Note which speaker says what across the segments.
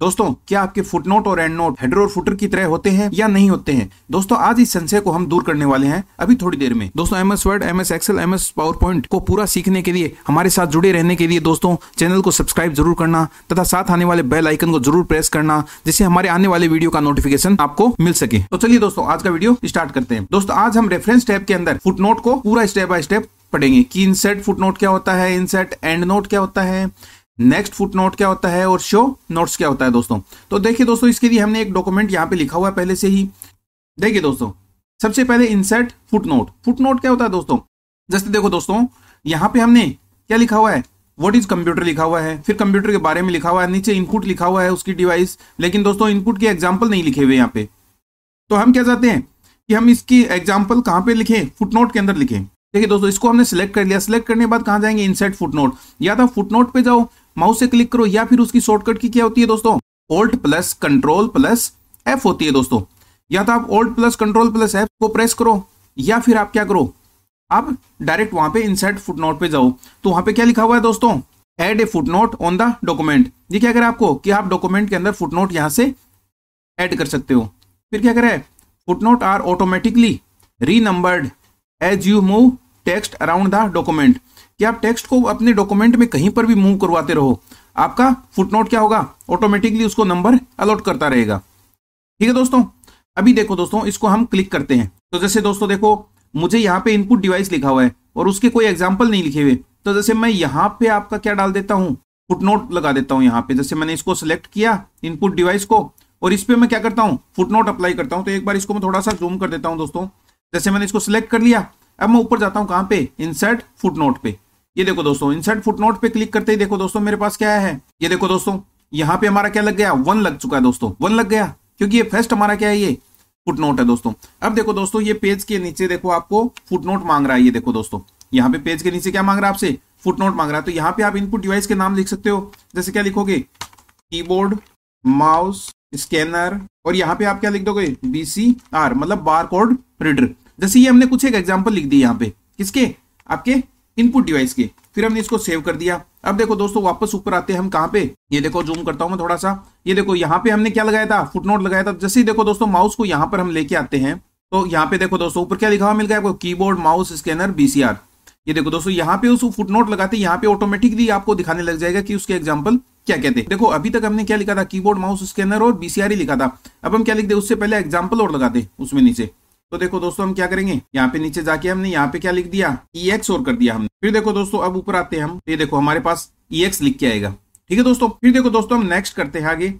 Speaker 1: दोस्तों क्या आपके फुटनोट और एंड नोट हेडर और फुटर की तरह होते हैं या नहीं होते हैं दोस्तों आज इस संशय को हम दूर करने वाले हैं अभी थोड़ी देर में दोस्तों M S Word M S Excel M S PowerPoint को पूरा सीखने के लिए हमारे साथ जुड़े रहने के लिए दोस्तों चैनल को सब्सक्राइब जरूर करना तथा साथ आने वाले बेल आइकन को जरूर प्रेस करना जिससे हमारे आने वाले वीडियो का नोटिफिकेशन आपको मिल सके तो चलिए दोस्तों आज का वीडियो स्टार्ट करते हैं दोस्तों आज हम रेफरेंस टैब के अंदर फुटनोट को पूरा स्टेप बाय स्टेप पढ़ेंगे कि इनसेट फुटनोट क्या होता है इनसेट एंड नोट क्या होता है नेक्स्ट फुट नोट क्या होता है और शो नोट्स क्या होता है दोस्तों तो देखिए दोस्तों इसके लिए हमने एक डॉक्यूमेंट यहाँ पे लिखा हुआ है पहले से ही देखिए दोस्तों सबसे पहले insert footnote footnote क्या होता है दोस्तों जैसे देखो दोस्तों यहाँ पे हमने क्या लिखा हुआ है वट इज कंप्यूटर लिखा हुआ है फिर कंप्यूटर के बारे में लिखा हुआ है नीचे इनपुट लिखा हुआ है उसकी डिवाइस लेकिन दोस्तों इनपुट के एग्जाम्पल नहीं लिखे हुए यहाँ पे तो हम क्या चाहते हैं कि हम इसकी एग्जाम्पल कहाँ पे लिखें फुटनोट के अंदर लिखें देखिए दोस्तों इसको हमने सिलेक्ट कर लिया सिलेक्ट करने के बाद कहाँ जाएंगे इनसेट फुटनोट या तो फुटनोट पे जाओ माउस से क्लिक करो या फिर उसकी शॉर्टकट की क्या होती है दोस्तों alt plus control plus F होती है दोस्तों या तो आप alt plus control plus F को प्रेस करो या फिर आप क्या करो आप डायरेक्ट वहां पे इंसर्ट फुटनोट पे जाओ तो वहां पे क्या लिखा हुआ है दोस्तों add a footnote on the document ये क्या करें आपको कि आप डॉक्यूमेंट के अंदर फुटनोट यहां से एड कर सकते हो फिर क्या करें footnote are automatically renumbered as you move text around the document कि आप टेक्स्ट को अपने डॉक्यूमेंट में कहीं पर भी मूव करवाते रहो आपका फुटनोट क्या होगा ऑटोमेटिकली उसको नंबर अलॉट करता रहेगा ठीक है दोस्तों अभी देखो दोस्तों इसको हम क्लिक करते हैं तो जैसे दोस्तों देखो मुझे यहाँ पे इनपुट डिवाइस लिखा हुआ है और उसके कोई एग्जाम्पल नहीं लिखे हुए तो जैसे मैं यहाँ पे आपका क्या डाल देता हूँ फुटनोट लगा देता हूँ यहाँ पे जैसे मैंने इसको सिलेक्ट किया इनपुट डिवाइस को और इस पर मैं क्या करता हूँ फुटनोट अप्लाई करता हूँ तो एक बार इसको मैं थोड़ा सा जूम कर देता हूँ दोस्तों जैसे मैंने इसको सिलेक्ट कर लिया अब मैं ऊपर जाता हूँ कहाँ पे इंसर्ट फुटनोट पे ये देखो दोस्तों इंसर्ट फुटनोट पे क्लिक करते ही देखो दोस्तों मेरे पास क्या है ये देखो दोस्तों यहाँ पे हमारा क्या लग गया वन लग चुका है दोस्तों वन लग गया क्योंकि ये फर्स्ट हमारा क्या है ये फुटनोट है दोस्तों अब देखो दोस्तों ये पेज के नीचे देखो आपको फुटनोट मांग रहा है ये देखो दोस्तों यहाँ पे पेज के नीचे क्या मांग रहा है आपसे फुटनोट मांग रहा है तो यहाँ पे आप इनपुट डिवाइस के नाम लिख सकते हो जैसे क्या लिखोगे कीबोर्ड माउस स्कैनर और यहाँ पे आप क्या लिख दोगे बीसीआर मतलब बार कोड रीडर जैसे ये हमने कुछ एक एग्जाम्पल लिख दी यहाँ पे किसके आपके इनपुट डिवाइस के फिर हमने इसको सेव कर दिया अब देखो दोस्तों वापस ऊपर आते हैं हम कहां पे ये देखो जूम करता हूं मैं थोड़ा सा ये देखो यहाँ पे हमने क्या लगाया था फुटनोट लगाया था जैसे ही देखो दोस्तों माउस को यहाँ पर हम लेके आते हैं तो यहाँ पे देखो दोस्तों ऊपर क्या लिखा हुआ मिल गया आपको कीबोर्ड माउस स्कैनर बीसीआर ये देखो दोस्तों यहाँ पे उस फुटनोट लगाते यहाँ पे ऑटोमेटिकली आपको दिखाने लग जाएगा कि उसके एग्जाम्पल क्या कहते हैं देखो अभी तक हमने क्या लिखा था कीबोर्ड माउस स्कैनर और बीसीआर ही लिखा था अब हम क्या लिखते उससे पहले एग्जाम्पल और लगाते उसमें नीचे तो देखो दोस्तों हम क्या करेंगे यहाँ पे नीचे जाके हमने यहाँ पे क्या लिख दिया ई e एक्स और कर दिया हमने फिर देखो दोस्तों अब ऊपर आते हैं हम ये देखो हमारे पास ई e एक्स लिख के आएगा ठीक है दोस्तों फिर देखो दोस्तों हम नेक्स्ट करते हैं आगे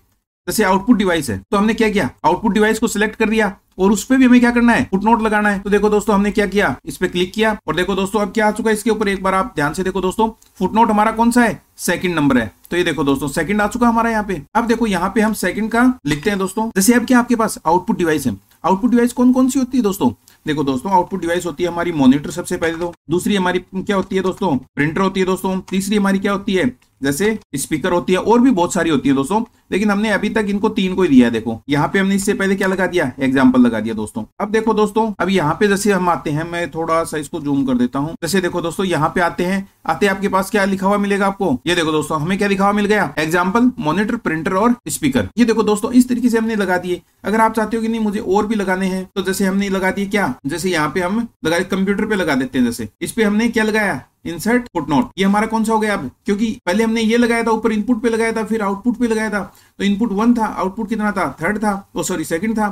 Speaker 1: जैसे आउटपुट डिवाइस है तो हमने क्या किया आउटपुट डिवाइस को सिलेक्ट कर दिया और उस पर भी हमें क्या करना है फुटनोट लगाना है तो देखो दोस्तों हमने क्या किया इस पर क्लिक किया और देखो दोस्तों अब क्या आ चुका है इसके ऊपर एक बार आप ध्यान से देखो दोस्तों फुटनोट हमारा कौन सा है सेकंड नंबर है तो ये देखो दोस्तों सेकंड आ चुका हमारा यहाँ पे अब देखो यहाँ पे हम सेकंड का लिखते हैं दोस्तों जैसे अब क्या आपके पास आउटपुट डिवाइस है आउटपुट डिवाइस कौन कौन सी होती है दोस्तों देखो दोस्तों आउटपुट डिवाइस होती है हमारी मॉनिटर सबसे पहले तो दूसरी हमारी क्या होती है दोस्तों प्रिंटर होती है दोस्तों तीसरी हमारी क्या होती है जैसे स्पीकर होती है और भी बहुत सारी होती है दोस्तों लेकिन हमने अभी तक इनको तीन को ही दिया है देखो यहाँ पे हमने इससे पहले क्या लगा दिया एग्जाम्पल लगा दिया दोस्तों अब देखो दोस्तों अब यहाँ पे जैसे हम आते हैं मैं थोड़ा सा इसको जूम कर देता हूँ जैसे देखो दोस्तों यहाँ पे आते हैं आते आपके पास क्या लिखा हुआ मिलेगा आपको ये देखो दोस्तों हमें क्या लिखा हुआ मिल गया एग्जाम्पल मोनिटर प्रिंटर और स्पीकर ये देखो दोस्तों इस तरीके से हमने लगा दिए अगर आप चाहते हो कि नहीं मुझे और भी लगाने हैं तो जैसे हमने लगा दिए क्या जैसे यहाँ पे हम लगा कंप्यूटर पे लगा देते हैं जैसे इस पे हमने क्या लगाया इंसर्ट नोट ये हमारा कौन सा हो गया अब क्योंकि पहले हमने ये लगाया था ऊपर इनपुट पे लगाया था फिर आउटपुट पे लगाया था तो इनपुट वन था आउटपुट कितना था थर्ड था ओ सॉरी सेकंड था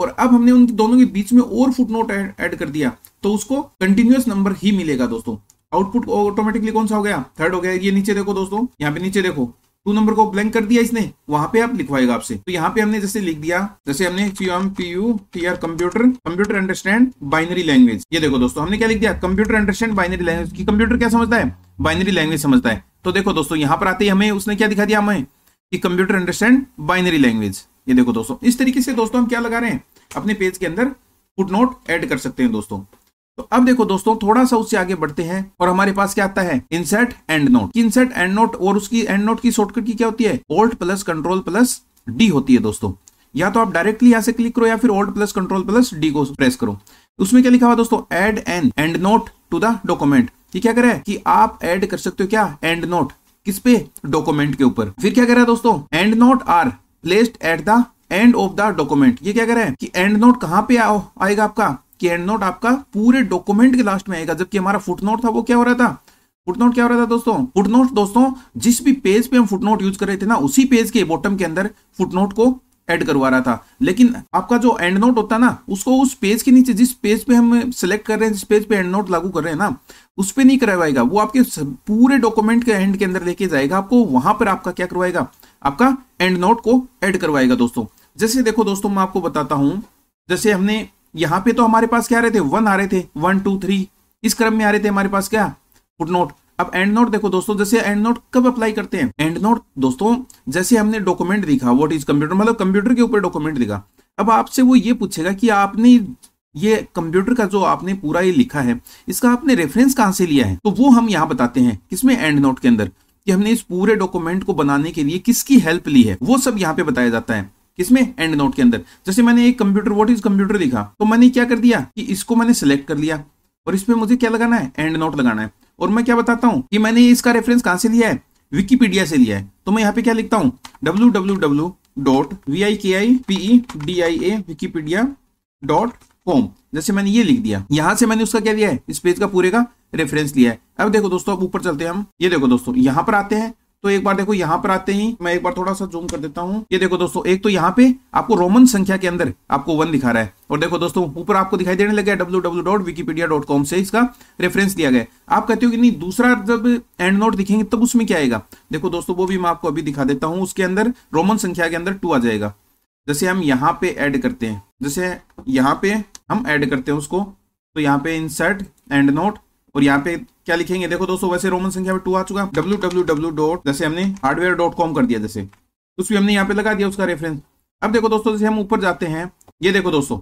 Speaker 1: और अब हमने उन दोनों के बीच में और फुटनोट एड कर दिया तो उसको कंटिन्यूस नंबर ही मिलेगा दोस्तों आउटपुट ऑटोमेटिकली कौन सा हो गया थर्ड हो गया ये नीचे देखो दोस्तों यहाँ पे नीचे देखो टू नंबर को ब्लैंक कर दिया इसने वहां पे आप लिखवाएगा आपसे तो यहाँ पे हमने जैसे लिख दिया जैसे हमने computer computer understand binary language ये देखो दोस्तों हमने क्या लिख दिया कंप्यूटर अंडरस्टैंड बाइनरी लैंग्वेज की कंप्यूटर क्या समझता है बाइनरी लैंग्वेज समझता है तो देखो दोस्तों यहाँ पर आते ही हमें उसने क्या दिखा दिया हमें कि कंप्यूटर अंडरस्टैंड बाइनरी लैंग्वेज ये देखो दोस्तों इस तरीके से दोस्तों हम क्या लगा रहे हैं अपने पेज के अंदर फुट नोट एड कर सकते हैं दोस्तों तो अब देखो दोस्तों थोड़ा सा उससे आगे बढ़ते हैं और हमारे पास क्या आता है insert endnote insert endnote और उसकी एंड नोट की शॉर्टकट की क्या होती है alt plus control plus D होती है दोस्तों या तो आप डायरेक्टली यहां से क्लिक करो या फिर alt plus control plus D को प्रेस करो उसमें क्या लिखा हुआ दोस्तों add an endnote to the document ये क्या करे कि आप एड कर सकते हो क्या एंड नोट किस पे डॉक्यूमेंट के ऊपर फिर क्या कह रहा है दोस्तों endnote are placed at the end of the document ये क्या कह रहा है कि एंड नोट कहां पे आओ आएगा आपका कि एंड नोट आपका पूरे डॉक्यूमेंट के लास्ट में आएगा जबकि हमारा फुटनोट था वो क्या हो रहा था फुटनोट क्या हो रहा था दोस्तों फुटनोट दोस्तों जिस भी पेज पे हम फुटनोट यूज कर रहे थे ना उसी पेज के बॉटम के अंदर फुटनोट को एड करवा रहा था लेकिन आपका जो एंड नोट होता ना उसको उस पेज के नीचे जिस पेज पे हम सिलेक्ट कर रहे हैं जिस पेज पे एंड नोट लागू कर रहे हैं ना उस पर नहीं करवाएगा वो आपके पूरे डॉक्यूमेंट के एंड के अंदर लेके जाएगा आपको वहां पर आपका क्या करवाएगा आपका एंड नोट को एड करवाएगा दोस्तों जैसे देखो दोस्तों मैं आपको बताता हूं जैसे हमने यहाँ पे तो हमारे पास क्या रहे थे वन आ रहे थे वन टू थ्री इस क्रम में आ रहे थे हमारे पास क्या फुट नोट अब एंड नोट देखो दोस्तों जैसे एंड नोट कब अप्लाई करते हैं एंड नोट दोस्तों जैसे हमने डॉक्यूमेंट दिखा वॉट इज कंप्यूटर मतलब कंप्यूटर के ऊपर डॉक्यूमेंट दिखा अब आपसे वो ये पूछेगा कि आपने ये कंप्यूटर का जो आपने पूरा ये लिखा है इसका आपने रेफरेंस कहां से लिया है तो वो हम यहाँ बताते हैं किसमें एंड नोट के अंदर कि हमने इस पूरे डॉक्यूमेंट को बनाने के लिए किसकी हेल्प ली है वो सब यहाँ पे बताया जाता है किसमें एंड नोट के अंदर जैसे मैंने एक कंप्यूटर वोट इज कंप्यूटर लिखा तो मैंने क्या कर दिया कि इसको मैंने सिलेक्ट कर लिया और इसमें मुझे क्या लगाना है एंड नोट लगाना है और मैं क्या बताता हूँ कि मैंने इसका रेफरेंस कहाँ से लिया है विकीपीडिया से लिया है तो मैं यहाँ पे क्या लिखता हूँ W W W dot V I K I P E D I A Wikipedia dot com जैसे मैंने ये लिख दिया यहाँ से मैंने उसका क्या लिया है इस पेज का पूरे का रेफरेंस लिया है अब देखो दोस्तों अब ऊपर चलते हैं हम ये देखो दोस्तों यहाँ पर आते हैं तो एक बार देखो यहाँ पर आते ही मैं एक बार थोड़ा सा जूम कर देता हूँ ये देखो दोस्तों एक तो यहाँ पे आपको रोमन संख्या के अंदर आपको वन दिखा रहा है और देखो दोस्तों ऊपर आपको दिखाई देने लगे डब्ल्यू से इसका रेफरेंस दिया गया आप कहते हो कि नहीं दूसरा जब एंड नोट दिखेंगे तब उसमें क्या आएगा देखो दोस्तों वो भी मैं आपको अभी दिखा देता हूँ उसके अंदर रोमन संख्या के अंदर टू आ जाएगा जैसे हम यहाँ पे ऐड करते हैं जैसे यहाँ पे हम ऐड करते हैं उसको तो यहाँ पे इंसर्ट एंड नोट और यहाँ पे क्या लिखेंगे देखो दोस्तों वैसे रोमन संख्या में टू आ चुका डब्ल्यू डब्ल्यू डब्ल्यू डॉट जैसे हमने हार्डवेयर डॉट कॉम कर दिया जैसे कुछ भी हमने यहाँ पे लगा दिया उसका रेफरेंस अब देखो दोस्तों जैसे हम ऊपर जाते हैं ये देखो दोस्तों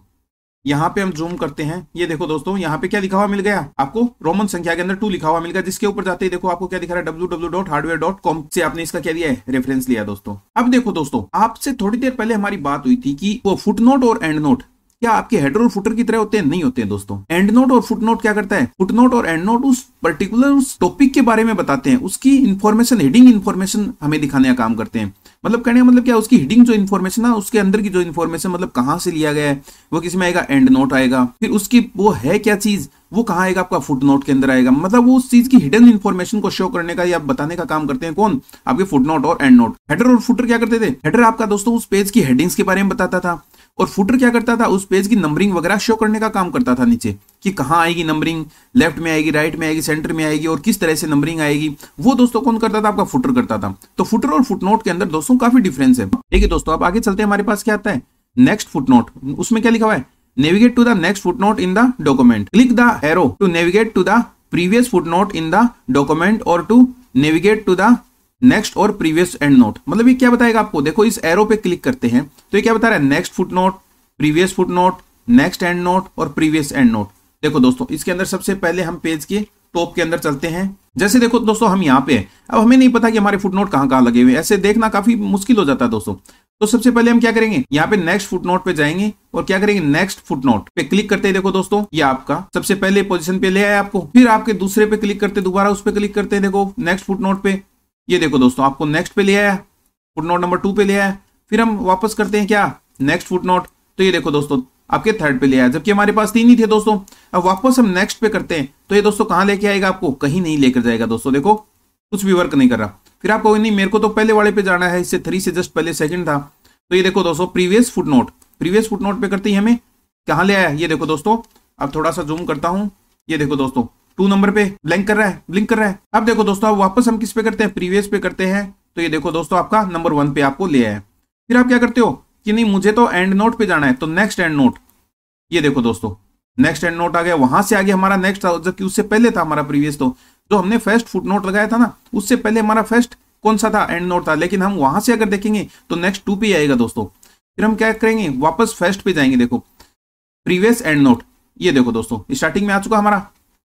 Speaker 1: यहाँ पे हम जूम करते हैं ये देखो दोस्तों यहाँ पे क्या लिखा हुआ मिल गया आपको रोमन संख्या के अंदर टू लिखा हुआ मिल गया जिसके ऊपर जाते ही देखो आपको क्या दिखा रहा है W W dot hardware dot com से आपने इसका क्या दिया है रेफरेंस लिया दोस्तों अब देखो दोस्तों आपसे थोड़ी देर पहले हमारी बात हुई थी कि वो फुट नोट और एंड नोट क्या आपके हेडर और फुटर की तरह होते हैं नहीं होते हैं दोस्तों एंड नोट और फुट नोट क्या करता है फुट नोट और एंड नोट उस पर्टिकुलर उस टॉपिक के बारे में बताते हैं उसकी इन्फॉर्मेशन हेडिंग इन्फॉर्मेशन हमें दिखाने का काम करते हैं मतलब कहने का मतलब क्या उसकी हेडिंग जो इन्फॉर्मेशन है उसके अंदर की जो इन्फॉर्मेशन मतलब कहाँ से लिया गया है वो किसी में आएगा एंड नोट आएगा फिर उसकी वो है क्या चीज वो कहाँ आएगा आपका फुट नोट के अंदर आएगा मतलब वो उस चीज की हिडन इन्फॉर्मेशन को शो करने का या बताने का काम करते हैं कौन आपके फुट नोट और एंड नोट हेडर और फुटर क्या करते थे हेडर आपका दोस्तों उस पेज की हेडिंग्स के बारे में बताता था और फुटर क्या करता था उस पेज की नंबरिंग वगैरह शो करने का काम करता था नीचे कि कहाँ आएगी नंबरिंग लेफ्ट में आएगी राइट में आएगी सेंटर में आएगी और किस तरह से नंबरिंग आएगी वो दोस्तों कौन करता था आपका फुटर करता था तो फुटर और फुटनोट के अंदर दोस्तों काफी डिफरेंस है देखिए दोस्तों आप आगे चलते हैं हमारे पास क्या आता है नेक्स्ट फुटनोट उसमें क्या लिखा हुआ है Navigate to the next footnote in the document. Click the arrow to navigate to the previous footnote in the document or to navigate to the next और प्रीवियस एंड नोट मतलब ये क्या बताएगा आपको देखो इस एरो पे क्लिक करते हैं तो ये क्या बता रहा है next footnote previous footnote next endnote और प्रीवियस एंड नोट देखो दोस्तों इसके अंदर सबसे पहले हम पेज के टॉप के अंदर चलते हैं जैसे देखो दोस्तों हम यहाँ पे हैं अब हमें नहीं पता कि हमारे फुटनोट कहाँ कहाँ लगे हुए ऐसे देखना काफी मुश्किल हो जाता है दोस्तों तो सबसे पहले हम क्या करेंगे यहाँ पे नेक्स्ट फुटनोट पे जाएंगे और क्या करेंगे नेक्स्ट फुटनोट पे क्लिक करते हैं देखो दोस्तों ये आपका सबसे पहले पोजीशन पे ले आए आपको फिर आपके दूसरे पे क्लिक करते दोबारा उस पर क्लिक करते हैं देखो नेक्स्ट फुटनोट पे ये देखो दोस्तों आपको नेक्स्ट पे ले आया फुटनोट नंबर टू पे ले आया फिर हम वापस करते हैं क्या नेक्स्ट फुटनोट तो ये देखो दोस्तों आपके थर्ड पे ले आया जबकि हमारे पास तीन ही थे दोस्तों अब वापस हम नेक्स्ट पे करते हैं तो ये दोस्तों कहाँ लेके आएगा आपको कहीं नहीं लेकर जाएगा दोस्तों देखो कुछ भी वर्क नहीं कर रहा फिर आप कहोगे नहीं मेरे को तो पहले वाले पे जाना है इससे थ्री से जस्ट पहले सेकंड था तो ये देखो दोस्तों previous footnote previous footnote पे करते ही हमें कहाँ ले आया ये देखो दोस्तों अब थोड़ा सा जूम करता हूँ ये देखो दोस्तों टू नंबर पे ब्लैंक कर रहा है ब्लिंक कर रहा है अब देखो दोस्तों अब वापस हम किस पे करते हैं प्रीवियस पे करते हैं तो ये देखो दोस्तों आपका नंबर वन पे आपको ले आया फिर आप क्या करते हो कि नहीं मुझे तो एंड नोट पे जाना है तो नेक्स्ट एंड नोट ये देखो दोस्तों नेक्स्ट एंड नोट आ गया वहां से आ गया हमारा नेक्स्ट जबकि उससे पहले था हमारा प्रीवियस तो जो तो हमने फर्स्ट फुट नोट लगाया था ना उससे पहले हमारा फर्स्ट कौन सा था एंड नोट था लेकिन हम वहां से अगर देखेंगे तो नेक्स्ट टू पे आएगा दोस्तों फिर हम क्या करेंगे वापस फर्स्ट पे जाएंगे देखो प्रीवियस एंड नोट ये देखो दोस्तों स्टार्टिंग में आ चुका हमारा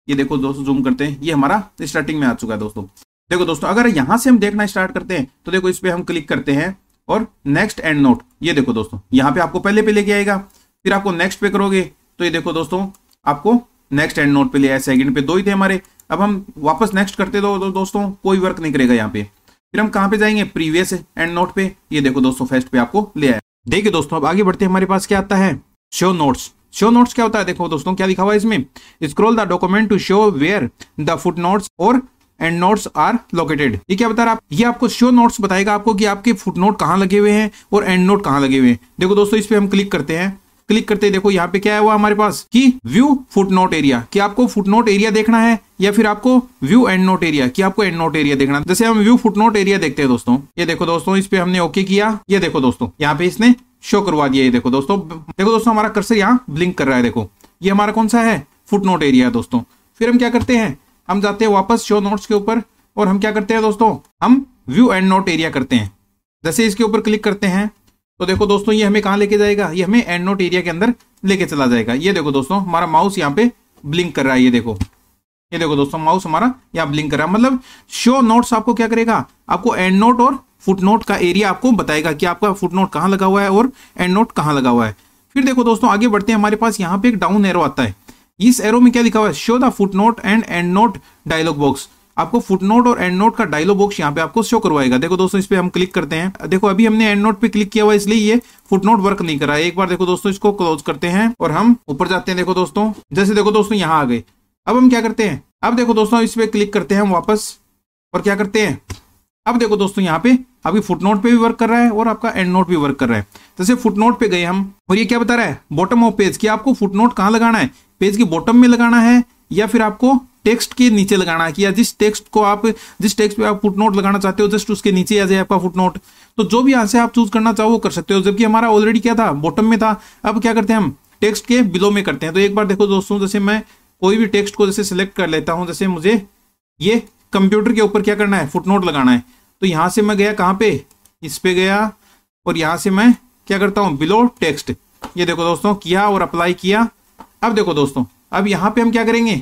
Speaker 1: ये देखो दोस्तों जूम करते हैं ये हमारा स्टार्टिंग में आ चुका है दोस्तों देखो दोस्तों अगर यहां से हम देखना स्टार्ट करते हैं तो देखो इस पर हम क्लिक करते हैं और नेक्स्ट एंड नोट ये देखो दोस्तों यहाँ पे आपको पहले पे लेके आएगा फिर आपको नेक्स्ट पे करोगे तो ये देखो दोस्तों आपको नेक्स्ट एंड नोट पे ले आया सेकंड पे दो ही थे हमारे अब हम वापस नेक्स्ट करते दो, दो दोस्तों कोई वर्क नहीं करेगा यहाँ पे फिर हम कहाँ पे जाएंगे प्रीवियस एंड नोट पे ये देखो दोस्तों फर्स्ट पे आपको ले आया देखिए दोस्तों अब आगे बढ़ते हमारे पास क्या आता है शो नोट्स शो नोट्स क्या होता है देखो दोस्तों क्या लिखा हुआ है इसमें scroll the document to show where the footnotes और एंड नोट्स आर लोकेटेड ये क्या बता रहा है ये आपको शो नोट्स बताएगा आपको कि आपके फुट नोट कहाँ लगे हुए हैं और एंड नोट कहाँ लगे हुए हैं देखो दोस्तों इस पर हम क्लिक करते हैं क्लिक करते देखो यहाँ पे क्या है हुआ हमारे पास कि व्यू फुट नोट एरिया कि आपको फुट नोट एरिया देखना है या फिर आपको व्यू एंड नोट एरिया कि आपको एंड नोट एरिया देखना जैसे हम व्यू फुट नोट एरिया देखते हैं दोस्तों ये देखो दोस्तों इस पे हमने ओके किया ये देखो दोस्तों यहाँ पे इसने शो करवा दिया ये देखो दोस्तों देखो दोस्तों हमारा कर्सर यहाँ ब्लिंक कर रहा है देखो ये हमारा कौन सा है फुट नोट एरिया दोस्तों फिर हम क्या करते हैं हम जाते हैं वापस शो नोट्स के ऊपर और हम क्या करते हैं दोस्तों हम व्यू एंड नोट एरिया करते हैं जैसे इसके ऊपर क्लिक करते हैं तो देखो दोस्तों ये हमें कहाँ लेके जाएगा ये हमें एंड नोट एरिया के अंदर लेके चला जाएगा ये देखो दोस्तों हमारा माउस यहाँ पे ब्लिंक कर रहा है ये देखो ये देखो दोस्तों माउस हमारा यहाँ ब्लिंक कर रहा है मतलब शो नोट्स आपको क्या करेगा आपको एंड नोट और फुट नोट का एरिया आपको बताएगा कि आपका फुट नोट कहाँ लगा हुआ है और एंड नोट कहाँ लगा हुआ है फिर देखो दोस्तों आगे बढ़ते हैं हमारे पास यहाँ पे एक डाउन एरो आता है इस एरो में क्या लिखा हुआ है show the footnote and endnote dialog box आपको फुटनोट और एंड नोट का डायलॉग बॉक्स यहाँ पे आपको शो करवाएगा देखो दोस्तों इस पर हम क्लिक करते हैं देखो अभी हमने एंड नोट पे क्लिक किया हुआ इसलिए ये फुटनोट वर्क नहीं कर रहा है एक बार देखो दोस्तों इसको क्लोज करते हैं और हम ऊपर जाते हैं देखो दोस्तों जैसे देखो दोस्तों यहाँ आ गए अब हम क्या करते हैं अब देखो दोस्तों इस पर क्लिक करते हैं हम वापस और क्या करते हैं अब देखो दोस्तों यहाँ पे आपकी फुटनोट पे भी वर्क कर रहा है और आपका एंड नोट भी वर्क कर रहा है जैसे फुटनोट पे गए हम और ये क्या बता रहा है बॉटम ऑफ पेज की आपको फुटनोट कहाँ लगाना है पेज की बॉटम में लगाना है या फिर आपको टेक्स्ट के नीचे लगाना है या जिस टेक्स्ट को आप जिस टेक्स्ट पे आप फुटनोट लगाना चाहते हो जस्ट उसके नीचे आ जाए आपका फुटनोट तो जो भी यहाँ से आप चूज करना चाहो वो कर सकते हो जबकि हमारा ऑलरेडी क्या था बॉटम में था अब क्या करते हैं हम टेक्स्ट के बिलो में करते हैं तो एक बार देखो दोस्तों जैसे मैं कोई भी टेक्स्ट को जैसे सिलेक्ट कर लेता हूँ जैसे मुझे ये कंप्यूटर के ऊपर क्या करना है फुटनोट लगाना है तो यहाँ से मैं गया कहाँ पे इस पे गया और यहाँ से मैं क्या करता हूँ बिलो टेक्स्ट ये देखो दोस्तों किया और अप्लाई किया अब देखो दोस्तों अब यहाँ पे हम क्या करेंगे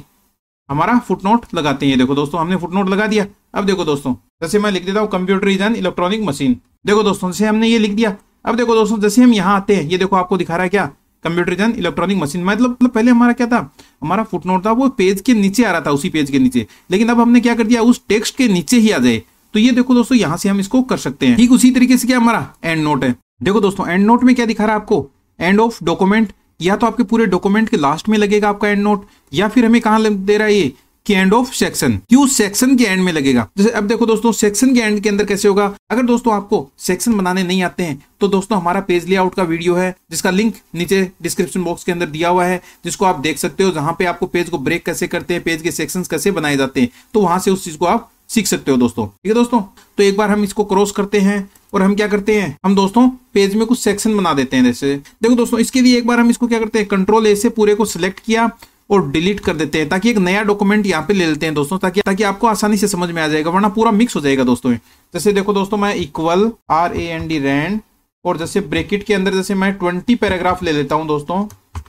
Speaker 1: हमारा फुटनोट लगाते हैं देखो दोस्तों हमने फुटनोट लगा दिया अब देखो दोस्तों जैसे मैं लिख देता हूँ computer is an electronic machine देखो दोस्तों जैसे हमने ये लिख दिया अब देखो दोस्तों जैसे हम यहाँ आते हैं ये देखो आपको दिखा रहा है क्या computer is an electronic machine मतलब मतलब पहले हमारा क्या था हमारा फुटनोट था वो पेज के नीचे आ रहा था उसी पेज के नीचे लेकिन अब हमने क्या कर दिया उस टेक्स्ट के नीचे ही आ जाए तो ये देखो दोस्तों यहाँ से हम इसको कर सकते हैं ठीक उसी तरीके से क्या हमारा एंड नोट है देखो दोस्तों एंड नोट में क्या दिखा रहा है आपको एंड ऑफ डॉक्यूमेंट या तो आपके पूरे डॉक्यूमेंट के लास्ट में लगेगा आपका एंड नोट या फिर हमें कहा दे रहा है ये कि एंड ऑफ सेक्शन क्यों सेक्शन के एंड में लगेगा जैसे अब देखो दोस्तों सेक्शन के एंड के अंदर कैसे होगा अगर दोस्तों आपको सेक्शन बनाने नहीं आते हैं तो दोस्तों हमारा पेज लेआउट का वीडियो है जिसका लिंक नीचे डिस्क्रिप्शन बॉक्स के अंदर दिया हुआ है जिसको आप देख सकते हो जहां पे आपको पेज को ब्रेक कैसे करते हैं पेज के सेक्शन कैसे बनाए जाते हैं तो वहां से उस चीज को आप सीख सकते हो दोस्तों ठीक है दोस्तों तो एक बार हम इसको क्रॉस करते हैं और हम क्या करते हैं हम दोस्तों पेज में कुछ सेक्शन बना देते हैं जैसे देखो दोस्तों इसके लिए एक बार हम इसको क्या करते हैं कंट्रोल ए से पूरे को सिलेक्ट किया और डिलीट कर देते हैं ताकि एक नया डॉक्यूमेंट यहाँ पे ले लेते हैं दोस्तों ताकि ताकि आपको आसानी से समझ में आ जाएगा वरना पूरा मिक्स हो जाएगा दोस्तों जैसे देखो दोस्तों मैं equal R A N D rand और जैसे ब्रेकिट के अंदर जैसे मैं ट्वेंटी पैराग्राफ ले लेता हूँ दोस्तों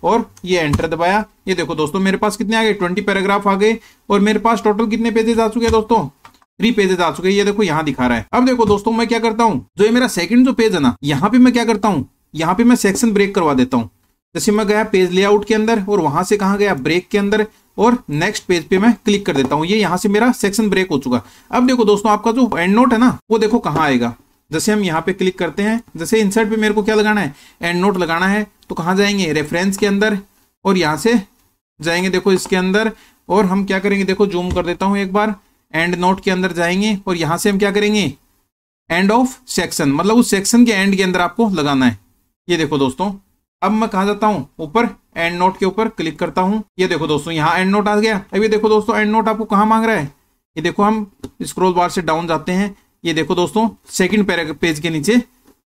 Speaker 1: और ये एंटर दबाया ये देखो दोस्तों मेरे पास कितने आ गए ट्वेंटी पैराग्राफ आ गए और मेरे पास टोटल कितने पेजेस आ चुके हैं दोस्तों थ्री पेजेस आ चुके हैं ये देखो यहाँ दिखा रहा है अब देखो दोस्तों मैं क्या करता हूँ जो ये मेरा सेकंड जो पेज है ना यहाँ पे मैं क्या करता हूँ यहाँ पे मैं सेक्शन ब्रेक करवा देता हूँ जैसे मैं गया पेज लेआउट के अंदर और वहां से कहा गया ब्रेक के अंदर और नेक्स्ट पेज पे मैं क्लिक कर देता हूँ ये यहाँ से मेरा सेक्शन ब्रेक हो चुका अब देखो दोस्तों आपका जो एंड नोट है ना वो देखो कहाँ आएगा जैसे हम यहाँ पे क्लिक करते हैं जैसे इंसर्ट पे मेरे को क्या लगाना है एंड नोट लगाना है तो कहाँ जाएंगे रेफरेंस के अंदर और यहाँ से जाएंगे देखो इसके अंदर और हम क्या करेंगे देखो जूम कर देता हूँ एक बार एंड नोट के अंदर जाएंगे और यहां से हम क्या करेंगे एंड ऑफ सेक्शन मतलब उस सेक्शन के एंड के अंदर आपको लगाना है ये देखो दोस्तों अब मैं कहा जाता हूं ऊपर एंड नोट के ऊपर क्लिक करता हूँ ये देखो दोस्तों यहाँ एंड नोट आ गया अब ये देखो दोस्तों एंड नोट आपको कहाँ मांग रहा है ये देखो हम स्क्रोल बार से डाउन जाते हैं ये देखो दोस्तों सेकंड पेज के नीचे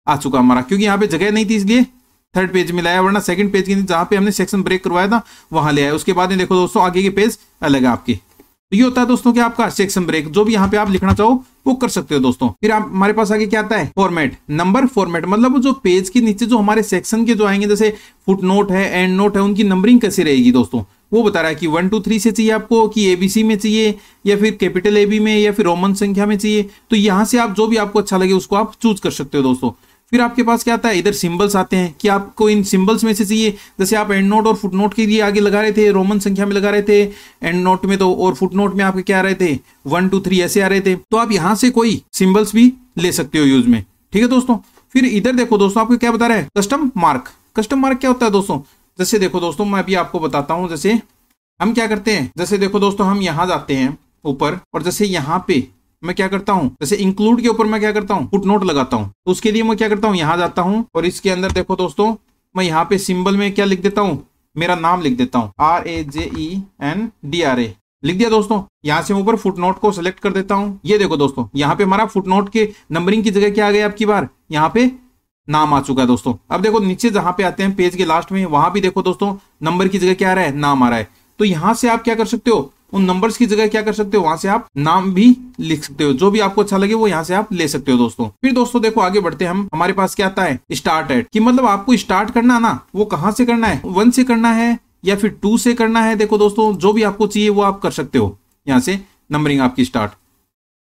Speaker 1: आ चुका हमारा क्योंकि यहाँ पे जगह नहीं थी इसलिए थर्ड पेज में लाया वरना सेकंड पेज के नीचे जहाँ पे हमने सेक्शन ब्रेक करवाया था वहां ले आया उसके बाद देखो दोस्तों आगे के पेज अलग है आपके तो ये होता है दोस्तों कि आपका सेक्शन ब्रेक जो भी यहाँ पे आप लिखना चाहो वो कर सकते हो दोस्तों फिर आप हमारे पास आगे क्या आता है फॉर्मेट नंबर फॉर्मेट मतलब जो पेज के नीचे जो हमारे सेक्शन के जो आएंगे जैसे फुट नोट है एंड नोट है उनकी नंबरिंग कैसी रहेगी दोस्तों वो बता रहा है कि वन टू थ्री से चाहिए आपको कि एबीसी में चाहिए या फिर कैपिटल एबी में या फिर रोमन संख्या में चाहिए तो यहाँ से आप जो भी आपको अच्छा लगे उसको आप चूज कर सकते हो दोस्तों फिर आपके पास क्या आता है इधर सिंबल्स आते हैं कि आपको इन सिंबल्स में से चाहिए जैसे आप एंड नोट और फुट नोट के लिए आगे लगा रहे थे रोमन संख्या में लगा रहे थे एंड नोट में तो और फुट नोट में आपके क्या आ रहे थे वन टू थ्री ऐसे आ रहे थे तो आप यहां से कोई सिंबल्स भी ले सकते हो यूज में ठीक है दोस्तों फिर इधर देखो दोस्तों आपको क्या बता रहे हैं कस्टम मार्क कस्टम मार्क क्या होता है दोस्तों जैसे देखो दोस्तों मैं अभी आपको बताता हूँ जैसे हम क्या करते हैं जैसे देखो दोस्तों हम यहाँ जाते हैं ऊपर और जैसे यहाँ पे मैं क्या करता हूँ जैसे इंक्लूड के ऊपर मैं क्या करता हूँ फुट नोट लगाता हूँ तो उसके लिए मैं क्या करता हूँ यहाँ जाता हूँ और इसके अंदर देखो दोस्तों मैं यहाँ पे सिंबल में क्या लिख देता हूँ मेरा नाम लिख देता हूँ R A J E N D R A लिख दिया दोस्तों यहाँ से ऊपर फुटनोट को सिलेक्ट कर देता हूँ ये देखो दोस्तों यहाँ पे हमारा फुटनोट के नंबरिंग की जगह क्या आ गया आपकी बार यहाँ पे नाम आ चुका है दोस्तों अब देखो नीचे जहां पे आते हैं पेज के लास्ट में वहां भी देखो दोस्तों नंबर की जगह क्या आ रहा है नाम आ रहा है तो यहां से आप क्या कर सकते हो उन नंबर्स की जगह क्या कर सकते हो वहां से आप नाम भी लिख सकते हो जो भी आपको अच्छा लगे वो यहाँ से आप ले सकते हो दोस्तों फिर दोस्तों देखो आगे बढ़ते हम हमारे पास क्या आता है स्टार्ट एट की मतलब आपको स्टार्ट करना ना वो कहाँ से करना है वन से करना है या फिर टू से करना है देखो दोस्तों जो भी आपको चाहिए वो आप कर सकते हो यहाँ से नंबरिंग आपकी स्टार्ट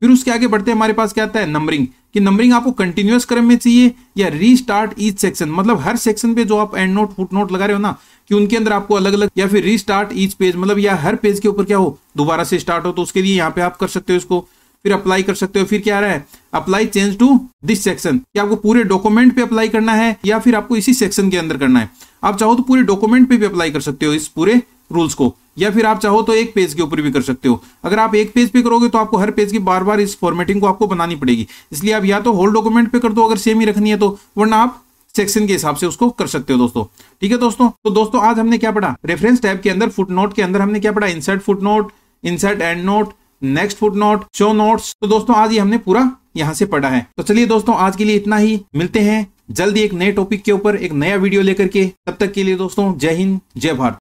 Speaker 1: फिर उसके आगे बढ़ते हमारे पास क्या आता है नंबरिंग कि नंबरिंग आपको कंटिन्यूस क्रम में चाहिए या रीस्टार्ट ईच सेक्शन मतलब हर सेक्शन पे जो आप एंड नोट फुट नोट लगा रहे हो ना कि उनके अंदर आपको अलग अलग या फिर रीस्टार्ट ईच पेज मतलब या हर पेज के ऊपर क्या हो दोबारा से स्टार्ट हो तो उसके लिए यहाँ पे आप कर सकते हो इसको फिर अप्लाई कर सकते हो फिर क्या आ रहा है apply change to this section कि आपको पूरे डॉक्यूमेंट पे अप्लाई करना है या फिर आपको इसी सेक्शन के अंदर करना है आप चाहो तो पूरे डॉक्यूमेंट पे भी अप्लाई कर सकते हो इस पूरे रूल्स को या फिर आप चाहो तो एक पेज के ऊपर भी कर सकते हो अगर आप एक पेज पे करोगे तो आपको हर पेज की बार बार इस फॉर्मेटिंग को आपको बनानी पड़ेगी इसलिए आप या तो होल डॉक्यूमेंट पे कर दो अगर सेम ही रखनी है तो वरना आप सेक्शन के हिसाब से उसको कर सकते हो दोस्तों ठीक है दोस्तों तो दोस्तों आज हमने क्या पढ़ा रेफरेंस टाइप के अंदर फुटनोट के अंदर हमने क्या पढ़ा insert footnote insert endnote next footnote show note तो दोस्तों आज ये हमने पूरा यहाँ से पढ़ा है तो चलिए दोस्तों आज के लिए इतना ही मिलते हैं जल्दी एक नए टॉपिक के ऊपर एक नया वीडियो लेकर के तब तक के लिए दोस्तों जय हिंद जय भारत